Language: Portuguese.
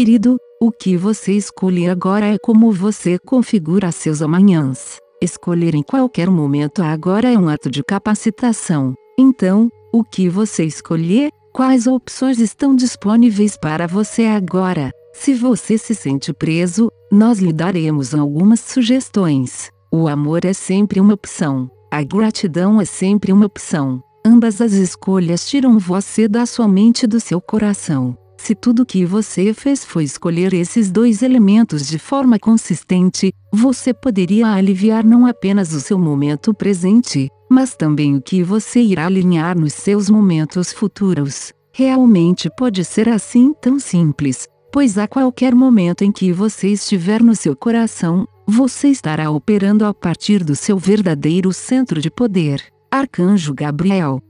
Querido, o que você escolhe agora é como você configura seus amanhãs. Escolher em qualquer momento agora é um ato de capacitação. Então, o que você escolher, quais opções estão disponíveis para você agora? Se você se sente preso, nós lhe daremos algumas sugestões. O amor é sempre uma opção. A gratidão é sempre uma opção. Ambas as escolhas tiram você da sua mente e do seu coração. Se tudo que você fez foi escolher esses dois elementos de forma consistente, você poderia aliviar não apenas o seu momento presente, mas também o que você irá alinhar nos seus momentos futuros. Realmente pode ser assim tão simples, pois a qualquer momento em que você estiver no seu coração, você estará operando a partir do seu verdadeiro centro de poder. Arcanjo Gabriel